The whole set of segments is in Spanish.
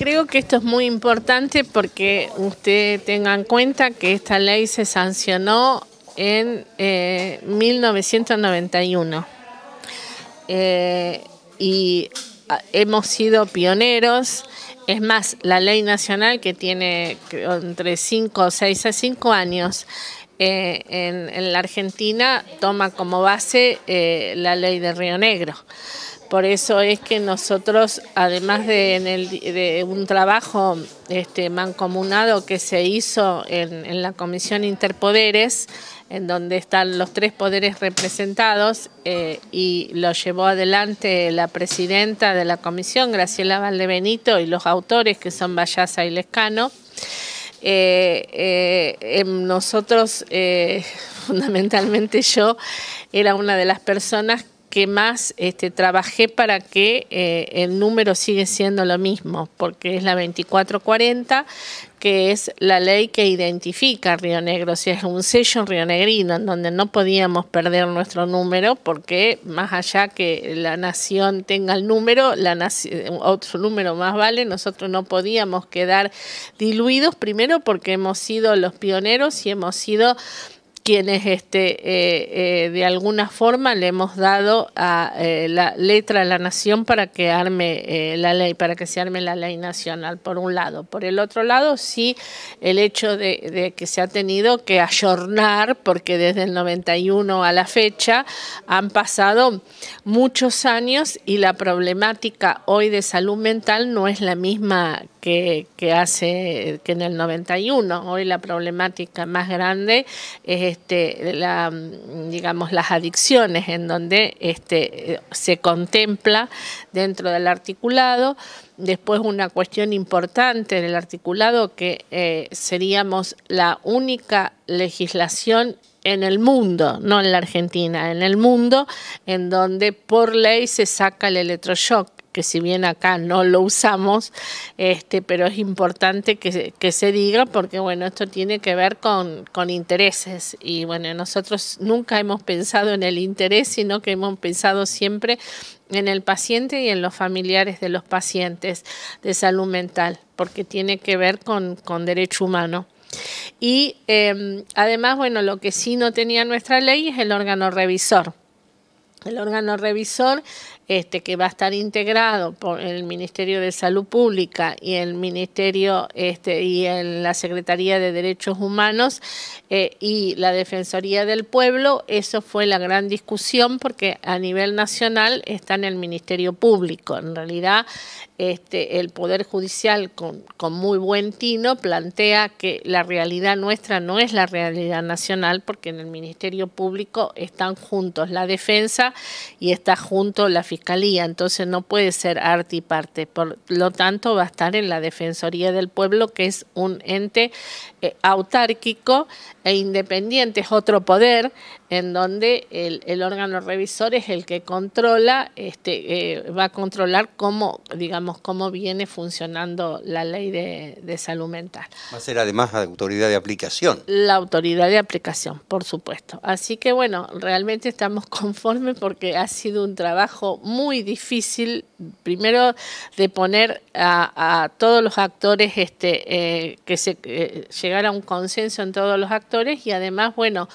Creo que esto es muy importante porque usted tenga en cuenta que esta ley se sancionó en 1991. Eh, y eh, ah, hemos sido pioneros. Es más, la ley nacional que tiene entre 5 o 6 a 5 años eh, en, la Argentina toma como base eh, la ley de Río Negro. Por eso es que nosotros, además de, un trabajo este, mancomunado que se hizo en, la Comisión Interpoderes, en donde están los tres poderes representados, eh, y lo llevó adelante la presidenta de la comisión, Graciela Valdebenito, y los autores que son Vallasa y Lescano, eh, eh em, nosotros, eh, fundamentalmente yo, era una de las personas que más este, trabajé para que eh, el número sigue siendo lo mismo, porque es la 2440, que es la ley que identifica Río Negro, o es un sello negrino, en donde no podíamos perder nuestro número, porque más allá que la nación tenga el número, la nación, otro número más vale, nosotros no podíamos quedar diluidos, primero porque hemos sido los pioneros y hemos sido quienes este, eh, eh, de alguna forma le hemos dado a eh, la letra a la nación para que arme la ley, para que se arme la ley nacional, por un lado. Por el otro lado, sí, el hecho de, que se ha tenido que ayornar, porque desde el 91 a la fecha han pasado muchos años y la problemática hoy de salud mental no es la misma que, que hace que en el 91. Hoy la problemática más grande es este, digamos, las adicciones, en donde este, se contempla dentro del articulado. Después una cuestión importante en el articulado que eh, seríamos la única legislación en el mundo, no en la Argentina, en el mundo, en donde por ley se saca el electroshock que si bien acá no lo usamos, este, pero es importante que, se diga porque, bueno, esto tiene que ver con, intereses y, bueno, nosotros nunca hemos pensado en el interés, sino que hemos pensado siempre en el paciente y en los familiares de los pacientes de salud mental, porque tiene que ver con, derecho humano. Y em, además, bueno, lo que sí no tenía nuestra ley es el órgano revisor. El órgano revisor este, que va a estar integrado por el Ministerio de Salud Pública y el Ministerio este, y la Secretaría de Derechos Humanos eh, y la Defensoría del Pueblo, eso fue la gran discusión porque a nivel nacional está en el Ministerio Público. En realidad, este, el Poder Judicial con muy buen tino plantea que la realidad nuestra no es la realidad nacional porque en el Ministerio Público están juntos la defensa y está junto la fiscalía entonces no puede ser arte y parte. Por lo tanto, va a estar en la Defensoría del Pueblo, que es un ente eh, autárquico e independiente es otro poder en donde el, órgano revisor es el que controla, este, eh, va a controlar cómo, digamos, cómo viene funcionando la ley de, salud mental. Va a ser además la autoridad de aplicación. La autoridad de aplicación, por supuesto. Así que bueno, realmente estamos conformes porque ha sido un trabajo muy difícil, primero de poner a, todos los actores, este, eh, que se eh, llegara a un consenso en todos los actores, y además, bueno,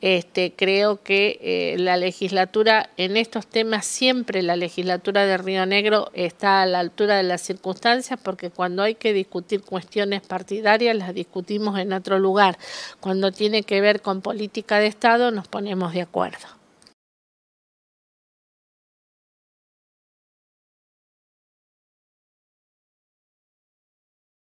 este, creo que eh, la legislatura en estos temas, siempre la legislatura de Río Negro está a la altura de las circunstancias porque cuando hay que discutir cuestiones partidarias las discutimos en otro lugar. Cuando tiene que ver con política de Estado nos ponemos de acuerdo.